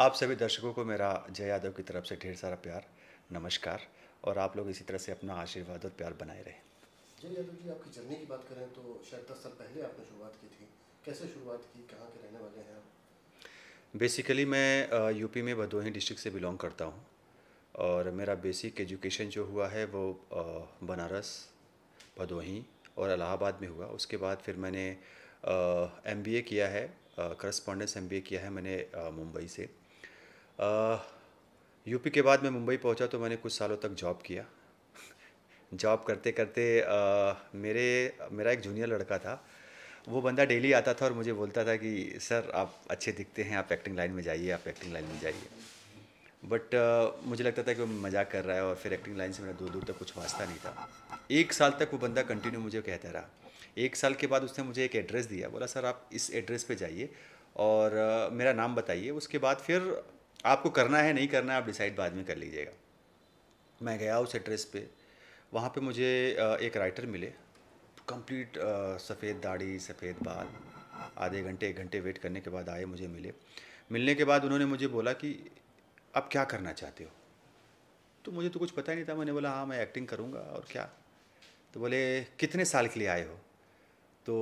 आप सभी दर्शकों को मेरा जय यादव की तरफ से ढेर सारा प्यार नमस्कार और आप लोग इसी तरह से अपना आशीर्वाद और प्यार बनाए रहे जय यादव जी आपकी जर्नी की बात करें तो शायद दस साल पहले आपने शुरुआत की थी कैसे शुरुआत की कहाँ के रहने वाले हैं आप बेसिकली मैं यूपी में भदोही डिस्ट्रिक्ट से बिलोंग करता हूँ और मेरा बेसिक एजुकेशन जो हुआ है वो बनारस भदोही और इलाहाबाद में हुआ उसके बाद फिर मैंने एम किया है करस्पॉन्डेंस एम किया है मैंने मुंबई से यूपी के बाद मैं मुंबई पहुंचा तो मैंने कुछ सालों तक जॉब किया जॉब करते करते आ, मेरे मेरा एक जूनियर लड़का था वो बंदा डेली आता था और मुझे बोलता था कि सर आप अच्छे दिखते हैं आप एक्टिंग लाइन में जाइए आप एक्टिंग लाइन में जाइए बट uh, मुझे लगता था कि वो मजाक कर रहा है और फिर एक्टिंग लाइन से मेरा दूर दूर तक कुछ वास्ता नहीं था एक साल तक वो बंदा कंटिन्यू मुझे कहता रहा एक साल के बाद उसने मुझे एक एड्रेस दिया बोला सर आप इस एड्रेस पे जाइए और uh, मेरा नाम बताइए उसके बाद फिर आपको करना है नहीं करना है आप डिसाइड बाद में कर लीजिएगा मैं गया उस एड्रेस पे वहाँ पे मुझे एक राइटर मिले कंप्लीट सफ़ेद दाढ़ी सफ़ेद बाल आधे घंटे एक घंटे वेट करने के बाद आए मुझे मिले मिलने के बाद उन्होंने मुझे बोला कि आप क्या करना चाहते हो तो मुझे तो कुछ पता ही नहीं था मैंने बोला हाँ मैं एक्टिंग करूँगा और क्या तो बोले कितने साल के लिए आए हो तो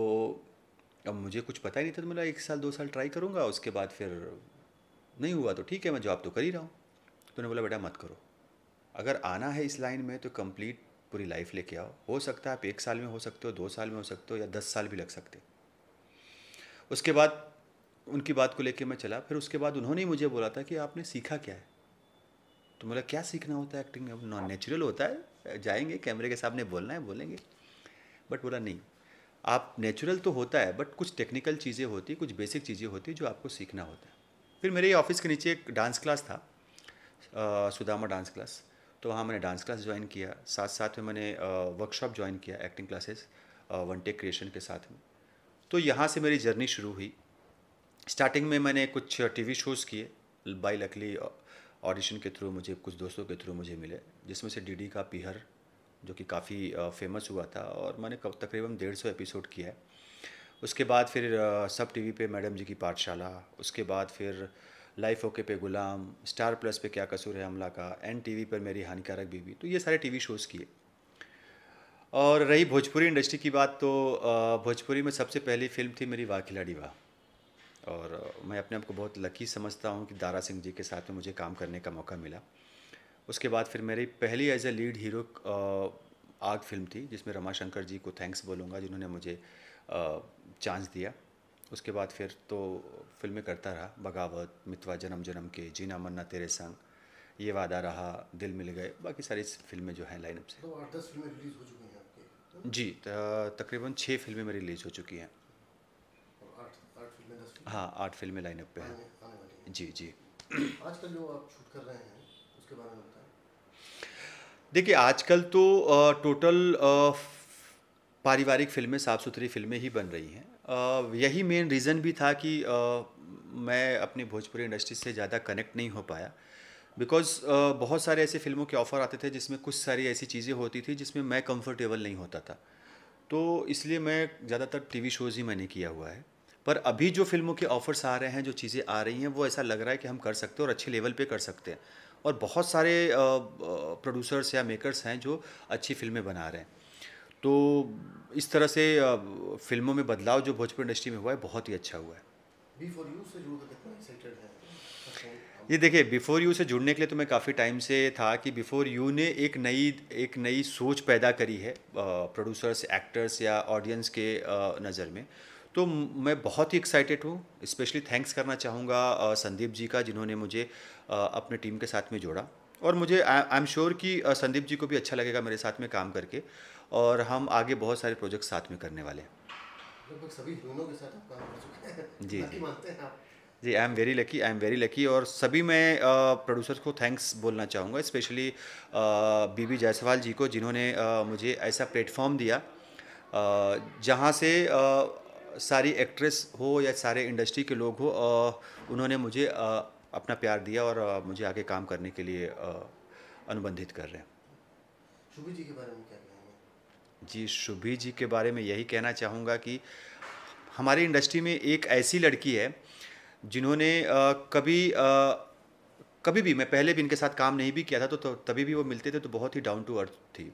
अब मुझे कुछ पता ही नहीं था तो मैं एक साल दो साल ट्राई करूँगा उसके बाद फिर नहीं हुआ तो ठीक है मैं जॉब तो कर ही रहा हूँ उन्हें बोला बेटा मत करो अगर आना है इस लाइन में तो कंप्लीट पूरी लाइफ लेके आओ हो सकता है आप एक साल में हो सकते हो दो साल में हो सकते हो या दस साल भी लग सकते उसके बाद उनकी बात को लेके मैं चला फिर उसके बाद उन्होंने ही मुझे बोला था कि आपने सीखा क्या है तो बोला क्या सीखना होता है एक्टिंग में नॉन नेचुरल होता है जाएंगे कैमरे के सामने बोलना है बोलेंगे बट बोला नहीं आप नेचुरल तो होता है बट कुछ टेक्निकल चीज़ें होती कुछ बेसिक चीज़ें होती जो आपको सीखना होता है फिर मेरे ऑफिस के नीचे एक डांस क्लास था सुदामा डांस क्लास तो वहाँ मैंने डांस क्लास ज्वाइन किया साथ साथ में मैंने वर्कशॉप ज्वाइन किया acting classes one take creation के साथ में तो यहाँ से मेरी जर्नी शुरू हुई स्टार्टिंग में मैंने कुछ टीवी शोज़ किए बाई लकली ऑडिशन के थ्रू मुझे कुछ दोस्तों के थ्रू मुझे मिले जिसमें से डीडी का पीहर जो कि काफ़ी फेमस हुआ था और मैंने तकरीबन डेढ़ सौ एपिसोड किया है उसके बाद फिर सब टीवी पे मैडम जी की पाठशाला उसके बाद फिर लाइफ ओके पे गुलाम स्टार प्लस पे क्या कसूर है हमला का एन टीवी पर मेरी हानिकारक बीवी तो ये सारे टीवी शोज़ किए और रही भोजपुरी इंडस्ट्री की बात तो भोजपुरी में सबसे पहली फिल्म थी मेरी वाकिला डिवा और मैं अपने आप को बहुत लकी समझता हूँ कि दारा सिंह जी के साथ में मुझे काम करने का मौका मिला उसके बाद फिर मेरी पहली as a lead hero Aag film थी जिसमें रमाशंकर जी को थैंक्स बोलूँगा जिन्होंने मुझे चांस दिया उसके बाद फिर तो फिल्में करता रहा बगावत मितवा जन्म जन्म के जीना मन्ना तेरे संग ये वादा रहा दिल मिल गए बाकी सारी फिल्में जो हैं लाइनअप से तो दस फिल्में रिलीज हो चुकी हैं आपके जी तकरीबन छः फिल्में मेरी रिलीज हो चुकी हैं हाँ आठ फिल्में लाइनअप पे हैं जी जी आजकल जो आप शूट कर रहे हैं उसके बारे में बताएं देखिए आजकल तो टोटल पारिवारिक फिल्में साफ़ सुथरी फिल्में ही बन रही हैं यही मेन रीज़न भी था कि आ, मैं अपनी भोजपुरी इंडस्ट्री से ज़्यादा कनेक्ट नहीं हो पाया बिकॉज बहुत सारे ऐसे फिल्मों के ऑफ़र आते थे जिसमें कुछ सारी ऐसी चीज़ें होती थी जिसमें मैं कंफर्टेबल नहीं होता था तो इसलिए मैं ज़्यादातर टीवी शोज़ ही मैंने किया हुआ है पर अभी जो फिल्मों के ऑफ़र्स आ रहे हैं जो चीज़ें आ रही हैं वो ऐसा लग रहा है कि हम कर सकते हैं और अच्छे लेवल पे कर सकते हैं और बहुत सारे प्रोड्यूसर्स या मेकर्स हैं जो अच्छी फिल्में बना रहे हैं तो इस तरह से फिल्मों में बदलाव जो भोजपुर इंडस्ट्री में हुआ है बहुत ही अच्छा हुआ है ये देखिए बिफोर यू से जुड़ने के लिए तो मैं काफ़ी टाइम से था कि बिफोर यू ने एक नई एक नई सोच पैदा करी है प्रोड्यूसर्स एक्टर्स या ऑडियंस के नज़र में तो मैं बहुत ही एक्साइटेड हूँ स्पेशली थैंक्स करना चाहूँगा संदीप जी का जिन्होंने मुझे अपने टीम के साथ में जोड़ा और मुझे आई एम श्योर कि संदीप जी को भी अच्छा लगेगा मेरे साथ में काम करके और हम आगे बहुत सारे प्रोजेक्ट साथ में करने वाले हैं लगभग सभी के साथ आप काम कर चुके हैं जी जी मानते हैं आप जी I am very lucky I am very lucky और सभी मैं प्रोड्यूसर्स को थैंक्स बोलना चाहूँगा स्पेशली बीबी जायसवाल जी को जिन्होंने मुझे ऐसा प्लेटफॉर्म दिया जहाँ से सारी एक्ट्रेस हो या सारे इंडस्ट्री के लोग हो उन्होंने मुझे अपना प्यार दिया और मुझे आगे काम करने के लिए अनुबंधित कर रहे हैं जी के बारे में क्या जी शुभी जी के बारे में यही कहना चाहूँगा कि हमारी इंडस्ट्री में एक ऐसी लड़की है जिन्होंने कभी कभी भी मैं पहले भी इनके साथ काम नहीं भी किया था तो, तो तभी भी वो मिलते थे तो बहुत ही डाउन टू अर्थ थी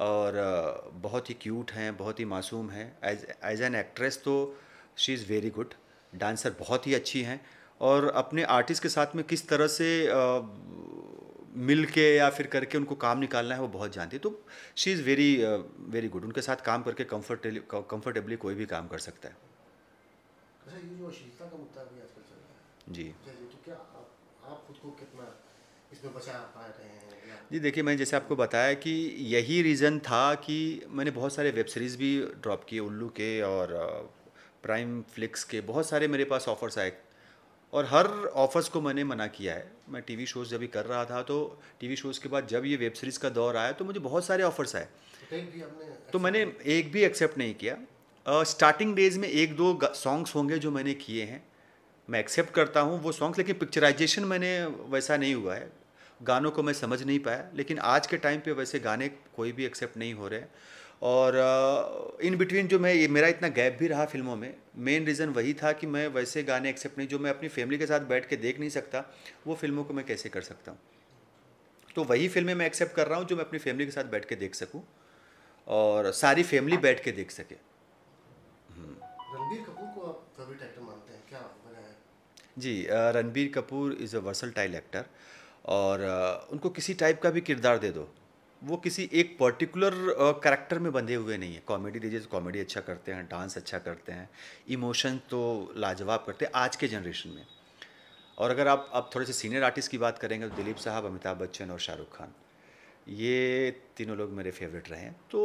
और बहुत ही क्यूट हैं बहुत ही मासूम हैं एज एज एन एक्ट्रेस तो she is very good dancer बहुत ही अच्छी हैं और अपने आर्टिस्ट के साथ में किस तरह से मिल के या फिर करके उनको काम निकालना है वो बहुत जानती है तो she is very very good उनके साथ काम करके कम्फर्टेबली कम्फर्टेबली कोई भी काम कर सकता है अच्छा, जी जी देखिए मैंने जैसे आपको बताया कि यही रीज़न था कि मैंने बहुत सारे वेब सीरीज़ भी ड्रॉप किए उल्लू के और प्राइम uh, फ्लिक्स के बहुत सारे मेरे पास ऑफर्स आए और हर ऑफर्स को मैंने मना किया है मैं टीवी शोज़ जब भी कर रहा था तो टीवी शोज़ के बाद जब ये वेब सीरीज़ का दौर आया तो मुझे बहुत सारे ऑफर्स आए तो मैंने एक भी एक्सेप्ट नहीं किया स्टार्टिंग uh, डेज में एक दो सॉन्ग्स होंगे जो मैंने किए हैं मैं एक्सेप्ट करता हूँ वो सॉन्ग्स लेकिन पिक्चराइजेशन मैंने वैसा नहीं हुआ है गानों को मैं समझ नहीं पाया लेकिन आज के टाइम पे वैसे गाने कोई भी एक्सेप्ट नहीं हो रहे और इन बिटवीन जो मैं ये मेरा इतना गैप भी रहा फिल्मों में मेन रीज़न वही था कि मैं वैसे गाने एक्सेप्ट नहीं जो मैं अपनी फैमिली के साथ बैठ के देख नहीं सकता वो फिल्मों को मैं कैसे कर सकता हूँ तो वही फिल्में मैं एक्सेप्ट कर रहा हूँ जो मैं अपनी फैमिली के साथ बैठ के देख सकूँ और सारी फैमिली बैठ के देख सके रणबीर कपूर को आप फेवरेट एक्टर मानते हैं क्या है? जी Ranbir Kapoor is a versatile actor और उनको किसी टाइप का भी किरदार दे दो वो किसी एक पर्टिकुलर करेक्टर में बंधे हुए नहीं है कॉमेडी दीजिए तो कॉमेडी अच्छा करते हैं डांस अच्छा करते हैं इमोशन तो लाजवाब करते हैं आज के जनरेशन में और अगर आप अब थोड़े से सीनियर आर्टिस्ट की बात करेंगे तो दिलीप साहब अमिताभ बच्चन और शाहरुख खान ये तीनों लोग मेरे फेवरेट रहे हैं तो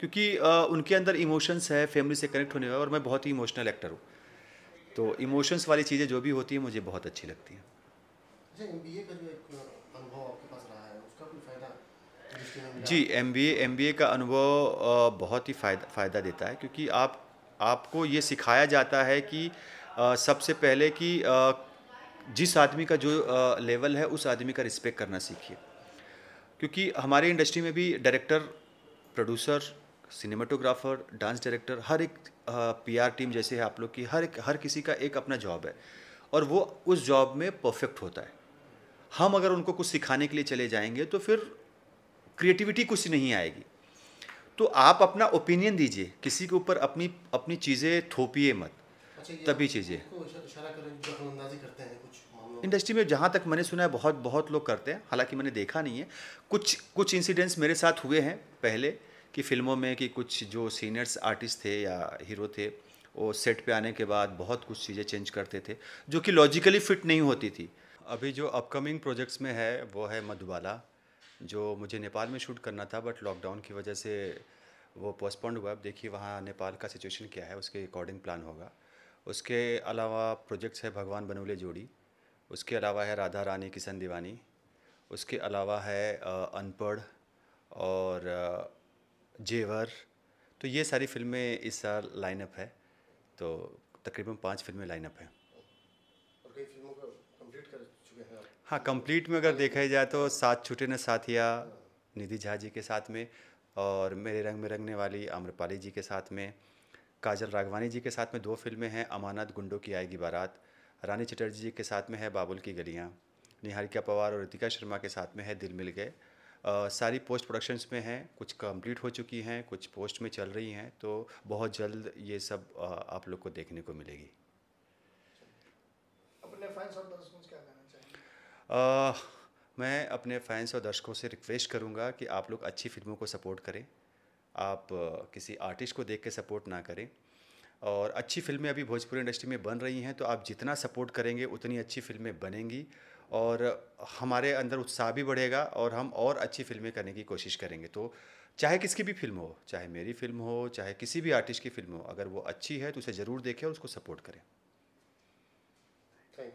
क्योंकि आ, उनके अंदर इमोशंस है फैमिली से कनेक्ट होने वाला और मैं बहुत ही इमोशनल एक्टर हूँ तो इमोशंस वाली चीज़ें जो भी होती हैं मुझे बहुत अच्छी लगती हैं अच्छा, जी एम बी ए का अनुभव बहुत ही फ़ायदा फ़ायदा देता है क्योंकि आप आपको ये सिखाया जाता है कि सबसे पहले कि जिस आदमी का जो लेवल है उस आदमी का रिस्पेक्ट करना सीखिए क्योंकि हमारे इंडस्ट्री में भी director producer cinematographer dance director हर एक पीआर टीम जैसे है आप लोग की हर एक हर किसी का एक अपना जॉब है और वो उस जॉब में परफेक्ट होता है हम अगर उनको कुछ सिखाने के लिए चले जाएंगे तो फिर क्रिएटिविटी कुछ नहीं आएगी तो आप अपना ओपिनियन दीजिए किसी के ऊपर अपनी अपनी चीज़ें थोपिए मत अच्छा, तभी चीज़ें इंडस्ट्री में जहाँ तक मैंने सुना है बहुत बहुत लोग करते हैं हालांकि मैंने देखा नहीं है कुछ कुछ इंसिडेंट्स मेरे साथ हुए हैं पहले कि फिल्मों में कि कुछ जो सीनियर्स आर्टिस्ट थे या हीरो थे वो सेट पे आने के बाद बहुत कुछ चीज़ें चेंज करते थे जो कि लॉजिकली फिट नहीं होती थी अभी जो अपकमिंग प्रोजेक्ट्स में है वो है मधुबाला जो मुझे नेपाल में शूट करना था बट लॉकडाउन की वजह से वो पोस्टपोन्ड हुआ अब देखिए वहाँ नेपाल का सिचुएशन क्या है उसके अकॉर्डिंग प्लान होगा उसके अलावा प्रोजेक्ट्स है भगवान बनोले जोड़ी उसके अलावा है राधा रानी किशन दीवानी उसके अलावा है अनपढ़ और जेवर तो ये सारी फिल्में इस साल लाइनअप है तो तकरीबन पांच फिल्में लाइनअप हैं हाँ कंप्लीट में अगर देखा जाए तो सात छुटे न साथिया निधि झा जी के साथ में और मेरे रंग में रंगने वाली अम्रपाली जी के साथ में काजल राघवानी जी के साथ में दो फिल्में हैं अमानत गुंडों की आएगी बारात रानी चटर्जी जी के साथ में है बाबुल की गलियाँ निहारिका पवार और ऋतिका शर्मा के साथ में है दिल मिल गए सारी पोस्ट प्रोडक्शंस में हैं कुछ कंप्लीट हो चुकी हैं कुछ पोस्ट में चल रही हैं तो बहुत जल्द ये सब आ, आप लोग को देखने को मिलेगी अपने फैंस और दर्शकों आ, मैं अपने फैंस और दर्शकों से रिक्वेस्ट करूँगा कि आप लोग अच्छी फिल्मों को सपोर्ट करें आप किसी आर्टिस्ट को देख के सपोर्ट ना करें और अच्छी फिल्में अभी भोजपुरी इंडस्ट्री में बन रही हैं तो आप जितना सपोर्ट करेंगे उतनी अच्छी फिल्में बनेंगी और हमारे अंदर उत्साह भी बढ़ेगा और हम और अच्छी फिल्में करने की कोशिश करेंगे तो चाहे किसकी भी फिल्म हो चाहे मेरी फिल्म हो चाहे किसी भी आर्टिस्ट की फिल्म हो अगर वो अच्छी है तो उसे ज़रूर देखें और उसको सपोर्ट करें